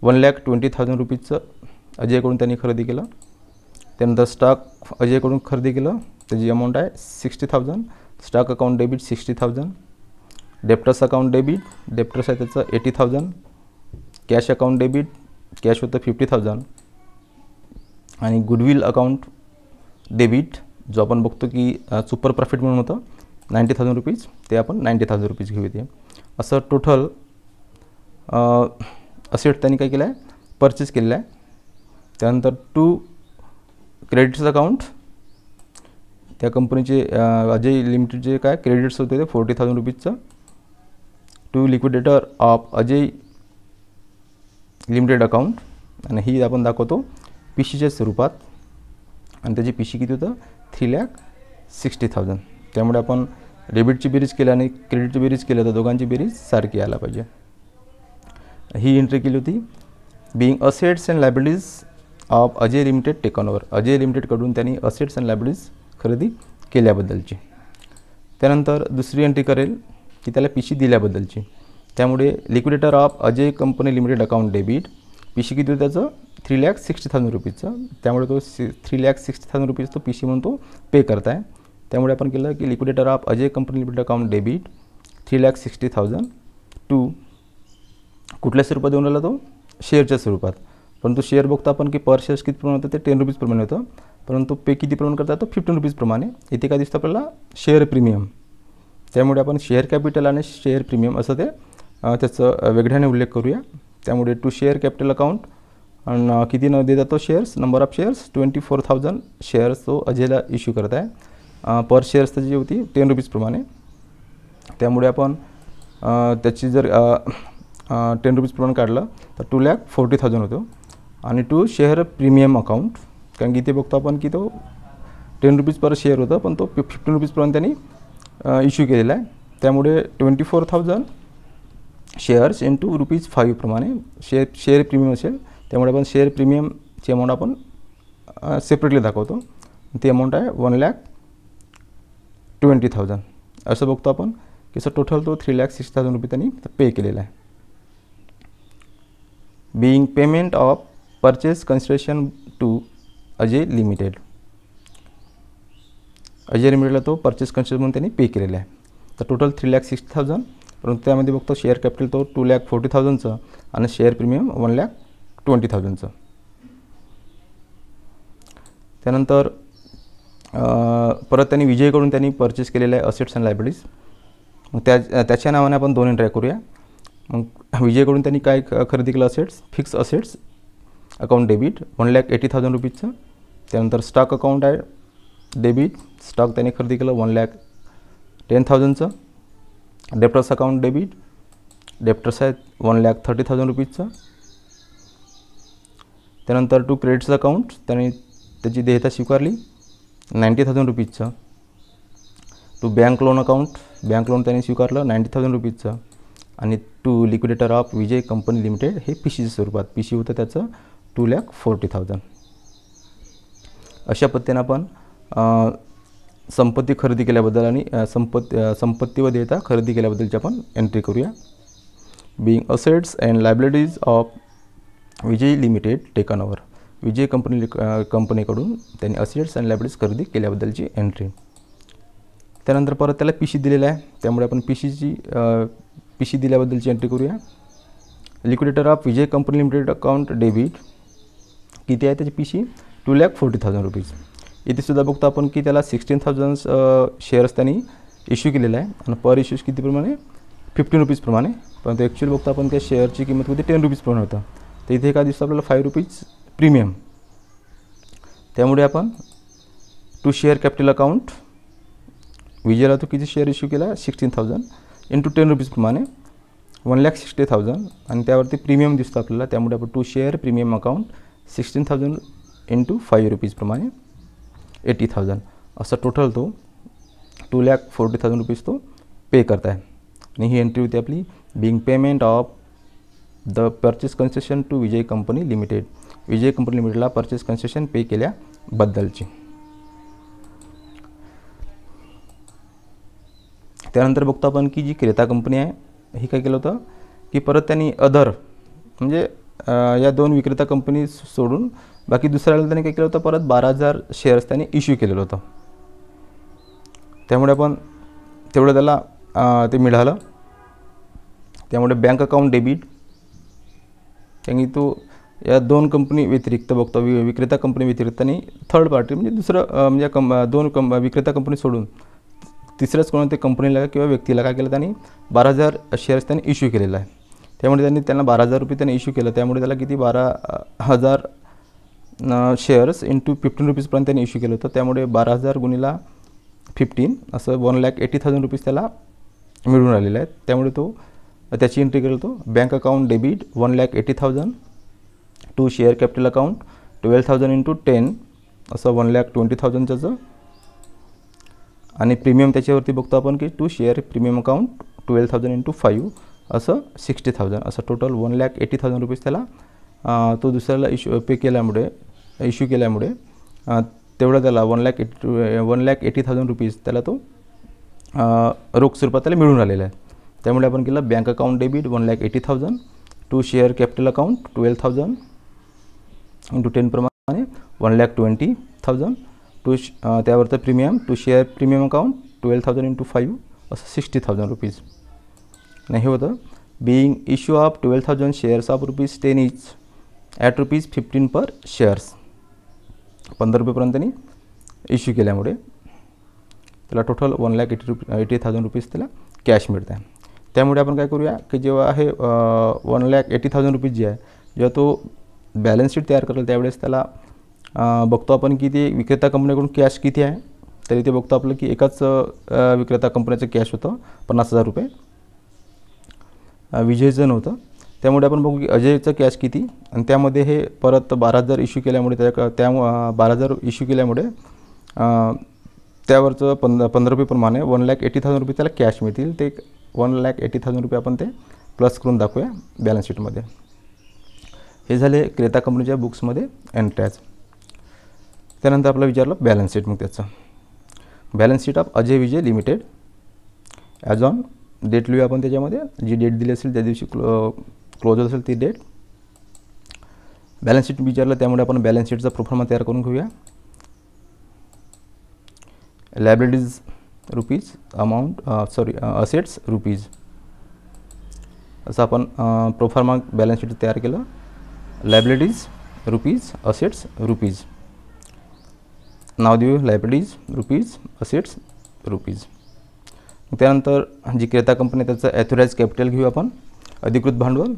one lakh twenty थाउजंड रुपीजचं अजयकडून त्यांनी खरेदी केलं त्यानंतर स्टॉक अजयकडून खरेदी केलं त्याची अमाऊंट आहे sixty thousand stock account debit sixty thousand debtors account debit debtors आहे त्याचं eighty thousand cash account debit cash होतं फिफ्टी थाउजंड आणि गुडविल अकाउंट डेबिट जो आपण बघतो की सुपर प्रॉफिट म्हणून होतं नाईंटी थाउजंड रुपीज ते आपण नाईंटी थाउजंड रुपीज घेऊ ते असं टोटल असेट त्यांनी काय केलं आहे परचेस केलेलं आहे त्यानंतर टू क्रेडिट्स अकाउंट त्या कंपनीचे अजय लिमिटेडचे काय क्रेडिट्स होते ते फोर्टी थाउजंड रुपीजचं to liquidator of Ajay limited account आणि ही आपण दाखवतो पिशीच्या स्वरूपात आणि त्याची पिशी किती होतं थ्री लॅक सिक्स्टी थाउजंड त्यामुळे आपण डेबिटची बेरीज केली आणि क्रेडिटची बेरीज केली तर दोघांची बेरीज सारखी आला पाहिजे ही एंट्री केली होती being assets and liabilities of Ajay limited taken over Ajay लिमिटेडकडून त्यांनी असेट्स अँड लायब्रिटीज खरेदी केल्याबद्दलची त्यानंतर दुसरी एंट्री करेल की त्याला पिशी दिल्याबद्दलची त्यामुळे liquidator of Ajay company limited account debit P C किती त्याचं थ्री लॅक सिक्स्टी थाउजंड रुपीजचं त्यामुळे तो सि three lakh sixty thousand rupees तो पी सी म्हणून तो पे करताय त्यामुळे आपण केलं की liquidator of Ajay company limited account debit three lakh sixty thousand to कुठल्या स्वरूपात देऊन राहिला तो शेअरच्या स्वरूपात परंतु शेअर बघतो आपण की पर शेअर्स किती प्रमाण होतं ते टेन रुपीज प्रमाणे होतं परंतु पे किती प्रमाण करता तो फिफ्टीन प्रमाणे इथे काय दिसतं आपल्याला शेअर प्रीमियम त्यामुळे आपण शेअर कॅपिटल आणि शेअर प्रीमियम असं ते त्याचं वेगळ्याने उल्लेख करूया त्यामुळे टू शेअर कॅपिटल अकाउंट आणि किती न देता तो shares number of shares twenty four thousand shares तो अजयला इश्यू करत आहे पर शेअर्स त्याची होती टेन रुपीजप्रमाणे त्यामुळे आपण त्याची जर टेन रुपीजप्रमाणे काढलं तर टू लॅक फोर्टी थाउजंड होतो आणि टू शेअर प्रीमियम अकाउंट कारण की ते बघतो आपण की तो टेन रुपीज पर शेअर होतं पण तो फिफ्टीन रुपीजपर्यंत त्यांनी इश्यू केलेला आहे त्यामुळे twenty four thousand shares in two rupees प्रमाणे शेअर शेअर प्रीमियम असेल त्यामुळे आपण शेअर प्रीमियमची अमाऊंट आपण सेपरेटली दाखवतो ती अमाऊंट आहे वन लॅक ट्वेंटी थाउजंड असं बघतो आपण की सर टोटल तो थ्री लॅक सिक्स थाउजंड रुपये त्यांनी पे केलेला आहे being payment of purchase consideration to Ajay limited Ajay लिमिटेडला तो परचेस कन्सिडरेशन म्हणून त्यांनी पे केलेला आहे तर total three lakh sixty thousand परंतु त्यामध्ये बघतो शेअर कॅपिटल तो टू लॅक फोर्टी थाउजंडचं आणि share premium one lakh twenty थाउजंडचं त्यानंतर परत त्यांनी विजयकडून त्यांनी परचेस केलेले आहे असेट्स अँड लायब्ररीज मग त्या त्याच्या नावाने आपण दोन एंट्र्या करूया मग विजयकडून त्यांनी काय खरेदी केलं assets fix assets account debit one lakh eighty thousand रुपीजचं त्यानंतर स्टॉक अकाउंट आहे डेबिट स्टॉक त्यांनी खरेदी केलं वन लॅक टेन थाउजंडचं डेप्टर्स अकाउंट डेबिट डेप्टर्स आहेत वन लॅक थर्टी थाउजंड रुपीजचा त्यानंतर टू क्रेडिट्स अकाउंट त्याने त्याची देयता स्वीकारली नाईन्टी थाउजंड रुपीजचा to bank loan account bank loan त्याने स्वीकारलं नाईन्टी थाउजंड रुपीजचं आणि to liquidator of Vijay company limited हे पी सीच्या स्वरूपात पी सी होतं त्याचं टू लॅक फोर्टी थाउजंड अशा पद्धतीनं आपण संपत्ती खरेदी केल्याबद्दल आणि संपत्ती संपत्ती व देयता खरेदी केल्याबद्दलची आपण एंट्री करूया being assets and liabilities of Vijay limited taken over Vijay company कंपनीकडून त्यांनी असेट्स अँड लायबिलिटीज खरेदी केल्याबद्दलची एंट्री त्यानंतर परत त्याला पी सी दिलेला आहे त्यामुळे आपण पी सीची पी सी दिल्याबद्दलची एंट्री करूया liquidator of Vijay company limited account debit किती आहे त्याची P C two lakh forty thousand rupees इथेसुद्धा बघतो आपण की त्याला सिक्स्टीन थाउजंड शेअर्स त्यांनी इश्यू केलेला आहे आणि पर इश्यूज कितीप्रमाणे फिफ्टीन रुपीजप्रमाणे परंतु ॲक्च्युअली बघतो आपण त्या शेअरची किंमत होती टेन रुपीजप्रमाणे होतं तर इथे एका दिसतो आपल्याला फाईव्ह रुपीज प्रीमियम त्यामुळे आपण टू शेअर कॅपिटल अकाउंट विजयला तो किती शेअर इश्यू केला सिक्स्टीन थाउजंड इंटू टेन रुपीजप्रमाणे वन लॅक सिक्स्टी थाउजंड आणि त्यावरती प्रीमियम दिसतो आपल्याला त्यामुळे आपण to share premium account sixteen thousand into five रुपीजप्रमाणे एटी थाउजंड असं टोटल तो two lakh forty thousand rupees तो पे करत आहे आणि ही एंट्री होती आपली being payment of the purchase concession to Vijay company limited Vijay company लिमिटेडला परचेस कन्सेशन पे केल्याबद्दलची त्यानंतर बघतो आपण की जी क्रेता कंपनी आहे ही काय केलं होतं की परत त्यांनी अदर म्हणजे या दोन विक्रेता कंपनी सोडून बाकी दुसऱ्याला त्यांनी काय केलं होतं परत बारा हजार शेअर्स त्यांनी इश्यू केलेलं होतं त्यामुळे आपण तेवढं त्याला ते मिळालं त्यामुळे बँक अकाउंट डेबिट त्यांनी तो या दोन कंपनी व्यतिरिक्त बघतो वि विक्रेता कंपनी व्यतिरिक्त आणि थर्ड पार्टी म्हणजे दुसरं म्हणजे कं दोन कं विक्रेता कंपनी सोडून तिसऱ्याच कोणा ते कंपनीला किंवा व्यक्तीला काय केलं त्यांनी बारा हजार शेअर्स त्यांनी इश्यू केलेला आहे त्यामुळे त्यांनी त्यांना बारा हजार रुपये त्यांनी इश्यू केलं त्यामुळे त्याला किती बारा हजार शेअर्स इंटू फिफ्टीन रुपीजपर्यंत त्यांनी इश्यू केलं होतं त्यामुळे बारा हजार गुणीला फिफ्टीन असं one lakh eighty thousand rupees त्याला मिळून राहिलेले आहेत त्यामुळे तो त्याची एंट्री केलं होतो bank account debit one lakh eighty thousand to share capital account twelve thousand into ten असं वन लॅक ट्वेंटी थाउजंड त्याचं आणि प्रीमियम त्याच्यावरती बघतो आपण की to share premium account twelve thousand into five असं सिक्स्टी थाउजंड असं total one lakh eighty thousand rupees त्याला तो दुसऱ्याला इश्यू पे केल्यामुळे इश्यू केल्यामुळे तेवढा त्याला one lakh eighty one lakh eighty thousand rupees त्याला तो रोख स्वरूपात त्याला मिळून राहिलेला आहे त्यामुळे आपण केलं bank account debit one lakh eighty thousand to share capital account twelve thousand into ten प्रमाणे one lakh twenty thousand to श त्यावरचं premium to share premium account twelve thousand into five असं सिक्स्टी थाउजंड रुपीज नाही हे होतं issue of twelve thousand shares of rupees ten each at rupees fifteen per shares पंधरा रुपयेपर्यंत त्यांनी इश्यू केल्यामुळे त्याला total one lakh eighty rupee eighty thousand rupees त्याला कॅश मिळते त्यामुळे आपण काय करूया की जेव्हा हे one lakh eighty thousand rupees जे आहे जेव्हा तो बॅलन्स शीट तयार करेल त्यावेळेस त्याला बघतो आपण की ते विक्रेता कंपनीकडून कॅश किती आहे तरी ते बघतो आपलं की एकाच विक्रेता कंपनीचं कॅश होतं पन्नास हजार रुपये विजयजन होतं त्यामुळे आपण बघू की अजयचं कॅश किती आणि त्यामध्ये हे परत बारा हजार इश्यू केल्यामुळे त्या त्या बारा हजार इश्यू केल्यामुळे त्यावरचं पंधरा पंधरा रुपये प्रमाणे वन लॅक एटी थाउजंड रुपये त्याला कॅश मिळतील ते वन लॅक एटी थाउजंड रुपये आपण ते प्लस करून दाखवूया बॅलन्स शीटमध्ये हे झाले क्रेता कंपनीच्या बुक्समध्ये अँड त्यानंतर आपलं विचारलं बॅलन्स शीट मग त्याचं balance sheet of Ajay Vijay limited as on date लिहूया आपण त्याच्यामध्ये जी डेट दिली असेल त्या दिवशी क्लोज होत असेल ती डेट बॅलन्स शीट विचारलं त्यामुळे आपण बॅलन्स शीटचा प्रोफॉर्मा तयार करून घेऊया libraries rupees amount sorry assets rupees असं आपण प्रोफॉर्मा बॅलन्स शीट तयार केलं लायब्ररीज रुपीज असेट्स रुपीज नाव देऊ लायब्रिटीज रुपीज असेट्स रुपीज त्यानंतर जी क्रेता कंपनी त्याचं ॲथोराईज कॅपिटल घेऊ आपण अधिकृत भांडवल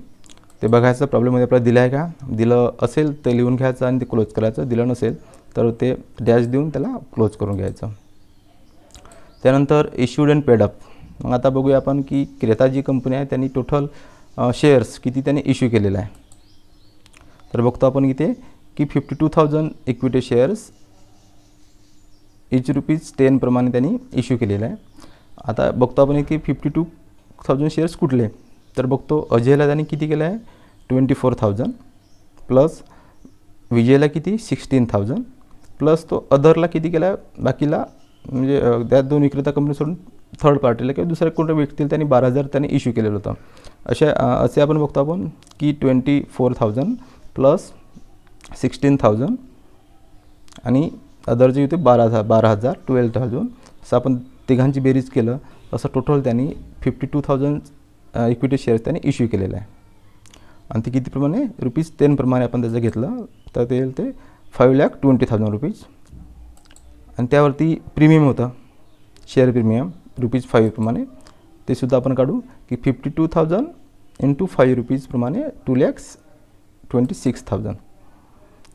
ते बघायचं प्रॉब्लेममध्ये आपल्याला दिलं आहे का दिलं असेल ते लिहून घ्यायचं आणि ते क्लोज करायचं दिलं नसेल तर ते डॅश देऊन त्याला क्लोज करून घ्यायचं त्यानंतर इश्यूड अँड पेडअप मग आता बघूया आपण की क्रेता जी कंपनी आहे त्यांनी टोटल शेअर्स किती त्यांनी इश्यू केलेला आहे तर बघतो आपण इथे की fifty two thousand equity shares each rupees टेनप्रमाणे त्यांनी इश्यू केलेला आहे आता बघतो आपण की फिफ्टी टू थाउजंड शेअर्स कुठले तर बघतो अजयला त्याने किती केलं आहे ट्वेंटी फोर थाउजंड प्लस विजयला किती सिक्स्टीन थाउजंड प्लस तो अदरला किती केला आहे बाकीला म्हणजे त्या दोन विक्रेता कंपनी सोडून थर्ड पार्टीला किंवा दुसऱ्या कोणत्या व्यक्तीला त्यांनी बारा हजार त्यांनी इश्यू केलेलं होतं असे असे आपण बघतो आपण की twenty four thousand plus sixteen thousand आणि अदर जे होते बारा हजार बारा हजार ट्वेल्व थाउजंड असं आपण तिघांची बेरीज केलं असं टोटल त्यांनी fifty two thousand equity shares त्यांनी इश्यू केलेला आहे आणि ते कितीप्रमाणे रुपीज टेनप्रमाणे आपण त्याचं घेतलं तर ते ते five lakh twenty thousand rupees आणि त्यावरती प्रीमियम होता शेअर प्रीमियम रुपीज प्रमाणे ते सुद्धा आपण काढू की fifty two thousand into five रुपीजप्रमाणे two lakhs twenty six thousand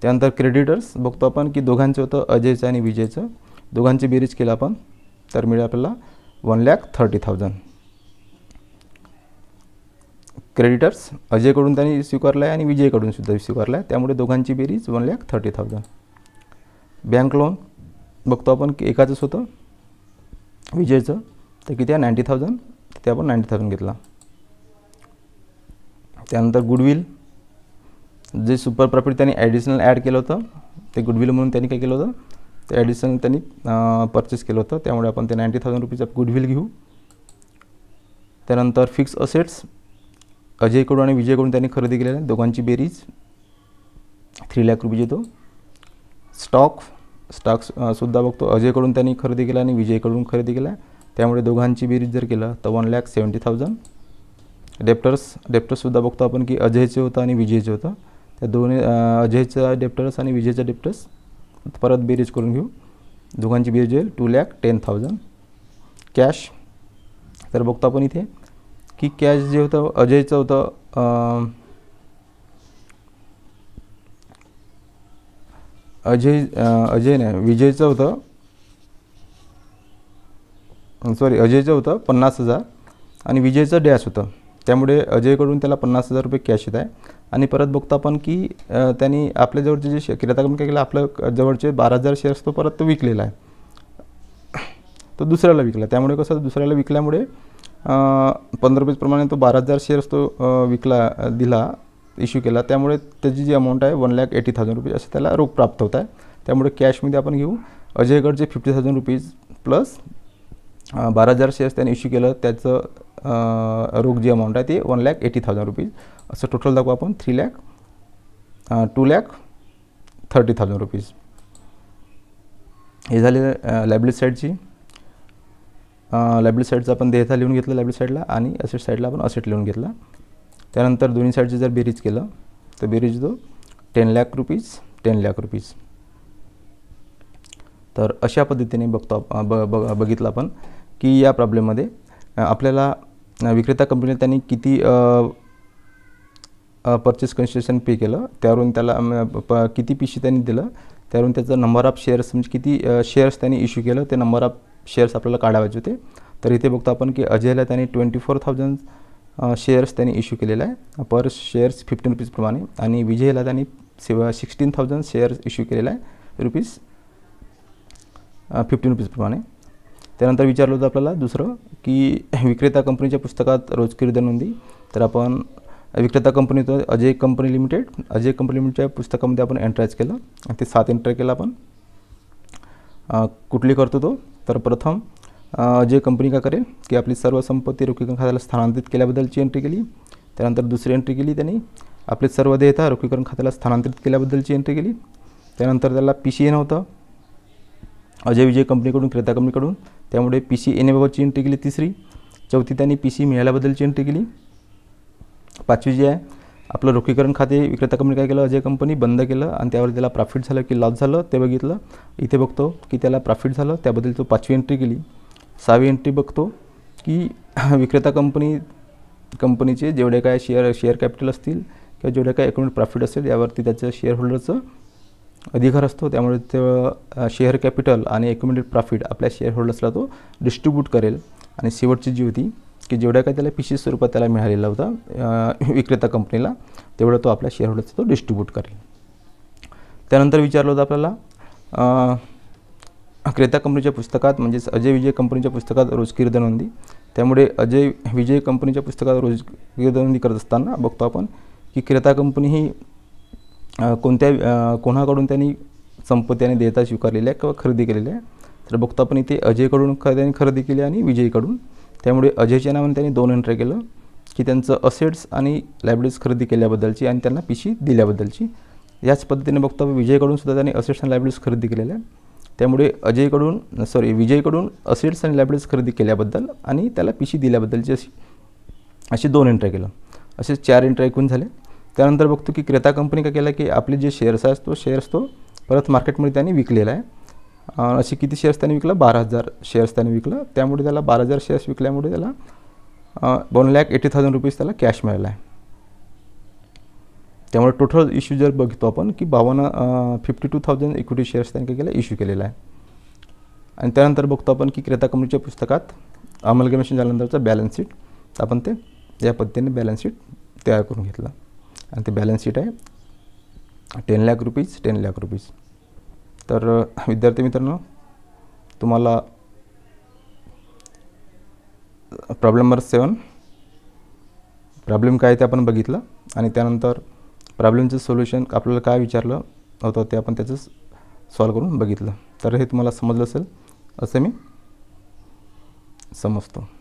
त्यानंतर क्रेडिटर्स बघतो आपण की दोघांचं होतं अजयचं आणि विजयचं दोघांची बेरीज केलं आपण तर मिळेल आपल्याला one lakh thirty thousand creditors अजयकडून त्यांनी स्वीकारला आहे आणि विजयकडून सुद्धा स्वीकारला आहे त्यामुळे दोघांची बेरीज one lakh thirty thousand bank loan बघतो आपण की एकाचंच होतं विजयचं तर किती आहे नाईन्टी थाउजंड ते आपण नाईन्टी थाउजंड घेतला त्यानंतर गुडविल जे सुपर प्रॉफिट त्यांनी ॲडिशनल ॲड केलं होतं ते गुडविल म्हणून त्यांनी काय केलं होतं ते ॲडिशनल त्यांनी परचेस केलं होतं त्यामुळे आपण ते नाईन्टी थाउजंड रुपीज गुडविल घेऊ त्यानंतर फिक्स असेट्स अजयकडून आणि विजयकडून त्यांनी खरेदी केलेला आहे दोघांची बेरीज थ्री लॅक रुपये येतो स्टॉक स्टॉक्स सुद्धा बघतो अजयकडून त्यांनी खरेदी केला आणि विजयकडून खरेदी केला त्यामुळे दोघांची बेरीज जर केलं तर one lakh seventy thousand debtors डेप्टर्ससुद्धा बघतो आपण की अजयचे होतं आणि विजयचे होतं त्या दोन्ही अजयचा डेप्टर्स आणि विजयचा डेप्टर्स परत बेरीज करून घेऊ दोघांची बेरीज येईल two lakh ten thousand cash तर बघतो आपण इथे की कॅश जे होतं अजयचं होतं अजय अजय नाही विजयचं होतं सॉरी अजयचं होतं पन्नास हजार आणि विजयचं डॅश होतं त्यामुळे अजयकडून त्याला पन्नास हजार रुपये कॅश येत आहे आणि परत बघतो आपण की त्यांनी आपल्याजवळचे जे शे किराताकडून काय केलं आपल्या जवळचे बारा हजार शेअर्स तो परत तो विकलेला आहे तो दुसऱ्याला विकला त्यामुळे कसं दुसऱ्याला विकल्यामुळे पंधरा रुपीजप्रमाणे तो बारा हजार शेअर्स तो विकला दिला इश्यू केला त्यामुळे त्याची जी अमाऊंट आहे one lakh eighty thousand rupees असं त्याला रोख प्राप्त होत आहे त्यामुळे कॅशमध्ये आपण घेऊ अजयगडचे फिफ्टी थाउजंड रुपीज प्लस बारा हजार शेअर्स त्याने इश्यू केलं त्याचं रोख जी अमाऊंट आहे ते one lakh eighty thousand rupees असं टोटल दाखवू आपण three lakh two lakh thirty thousand rupees हे झाले लायब्ररी साईडची लायब्ररी साईडचा आपण देहता लिहून घेतलं लेबल साइडला आणि असेट साईडला आपण असेट लिहून घेतलं त्यानंतर दोन्ही साईडचं जर बेरीज केलं तर बेरीज दो ten lakh rupees ten lakh rupees तर अशा पद्धतीने बघतो ब ब बघितलं आपण की या प्रॉब्लेममध्ये आपल्याला विक्रेता कंपनीने त्यांनी किती परचेस कन्सेशन पे केलं त्यावरून त्याला प किती पिशी त्यांनी दिलं त्यावरून त्याचं नंबर ऑफ शेअर्स म्हणजे किती शेअर्स त्यांनी इश्यू केलं ते नंबर ऑफ शेअर्स आपल्याला काढावायचे होते तर इथे बघतो आपण की अजयला त्यांनी ट्वेंटी फोर थाउजंड शेअर्स त्यांनी इश्यू केलेला आहे पर शेअर्स फिफ्टीन रुपीजप्रमाणे आणि विजयला त्यांनी सेवा सिक्स्टीन थाउजंड शेअर्स इश्यू केलेला आहे रुपीज फिफ्टीन रुपीजप्रमाणे त्यानंतर विचारलं होतं आपल्याला दुसरं की विक्रेता कंपनीच्या पुस्तकात रोजकिर्दी नोंदी तर आपण विक्रेता कंपनी होतं Ajay company limited Ajay company लिमिटेडच्या पुस्तकामध्ये आपण एंट्रायज केलं ते सात एंटर केला आपण कुठली करतो तो तर प्रथम अजय कंपनी का करेल की आपली सर्व संपत्ती रोखीकरण खात्याला स्थानांतरित केल्याबद्दलची एंट्री केली त्यानंतर दुसरी एंट्री केली त्यांनी आपले सर्व देयता रोखीकरण खात्याला स्थानांतरित केल्याबद्दलची एंट्री केली त्यानंतर त्याला पी सी ए नव्हतं अजय विजय कंपनीकडून क्रेता कंपनीकडून त्यामुळे पी सी एनेबाबतची एंट्री केली तिसरी चौथी त्यांनी पी सी मिळाल्याबद्दलची एंट्री केली पाचवी जी आहे आपलं रोखीकरण खाते विक्रेता कंपनी काय केलं अजय कंपनी बंद केलं आणि त्यावर त्याला प्रॉफिट झालं की लॉस झालं ते बघितलं इथे बघतो की त्याला प्रॉफिट झालं त्याबद्दल तो पाचवी एंट्री केली सहावी एंट्री बघतो की विक्रेता कंपनी कंपनीचे जेवढे काय शेअर शेअर कॅपिटल असतील किंवा जेवढे काय एकूण प्रॉफिट असेल यावरती त्याचं शेअर होल्डरचं अधिकार असतो त्यामुळे ते शेअर कॅपिटल आणि एकमेटेड प्रॉफिट आपल्या शेअर होल्डर्सला तो डिस्ट्रीब्यूट करेल आणि शेवटची जी होती की जेवढ्या काही त्याला पिशीस स्वरूपात त्याला मिळालेला होता विक्रेता कंपनीला तेवढा तो आपल्या शेअरहोल्डरचा तो डिस्ट्रीब्यूट करेल त्यानंतर विचारलं होतं आपल्याला क्रेता कंपनीच्या पुस्तकात म्हणजेच अजय विजय कंपनीच्या पुस्तकात रोजकीर्द नोंदी त्यामुळे अजय विजय कंपनीच्या पुस्तकात रोजकीर्द नोंदी करत असताना बघतो आपण की क्रेता कंपनी ही कोणत्या कोणाकडून त्यांनी संपत्तीने देयता आहे किंवा खरेदी केलेली आहे तर बघतो आपण इथे अजयकडून त्यांनी खरेदी केली आणि विजयकडून त्यामुळे अजयच्या नावाने त्यांनी दोन एंट्री केलं की त्यांचं असेट्स आणि लायब्ररीज खरेदी केल्याबद्दलची आणि त्यांना पिशी दिल्याबद्दलची याच पद्धतीने बघतो विजयकडून सुद्धा त्यांनी असेट्स आणि लायब्ररीज खरेदी केलेल्या त्यामुळे अजयकडून सॉरी विजयकडून असेट्स आणि लायब्ररीज खरेदी केल्याबद्दल आणि त्याला पिशी दिल्याबद्दलची अशी असे दोन एंट्री केलं असे चार एंट्री ऐकून झाले त्यानंतर बघतो की क्रेता कंपनी काय केला की आपले जे शेअर्स आहेत तो शेअर्स तो परत मार्केटमध्ये त्यांनी विकलेला आहे असे किती शेअर्स त्याने विकलं बारा हजार शेअर्स त्याने विकलं त्यामुळे त्याला बारा हजार शेअर्स विकल्यामुळे त्याला one lakh eighty thousand rupees त्याला कॅश मिळाला आहे त्यामुळे टोटल इश्यू जर बघतो आपण की बावन्न fifty two thousand equity shares त्यांनी काय इश्यू केलेला आहे आणि त्यानंतर बघतो आपण की क्रेता कंपनीच्या पुस्तकात अमलगमेशन झाल्यानंतरचा बॅलन्स शीट तर आपण ते या पद्धतीने बॅलन्स शीट तयार करून घेतलं आणि ते बॅलन्स शीट आहे ten lakh rupees ten lakh rupees तर विद्यार्थी मित्रांनो तुम्हाला प्रॉब्लेम नंबर सेवन प्रॉब्लेम काय ते आपण बघितलं आणि त्यानंतर प्रॉब्लेमचं सोल्युशन आपल्याला काय विचारलं होतं ते आपण त्याचं सॉल्व करून बघितलं तर हे तुम्हाला समजलं असेल असे मी समजतो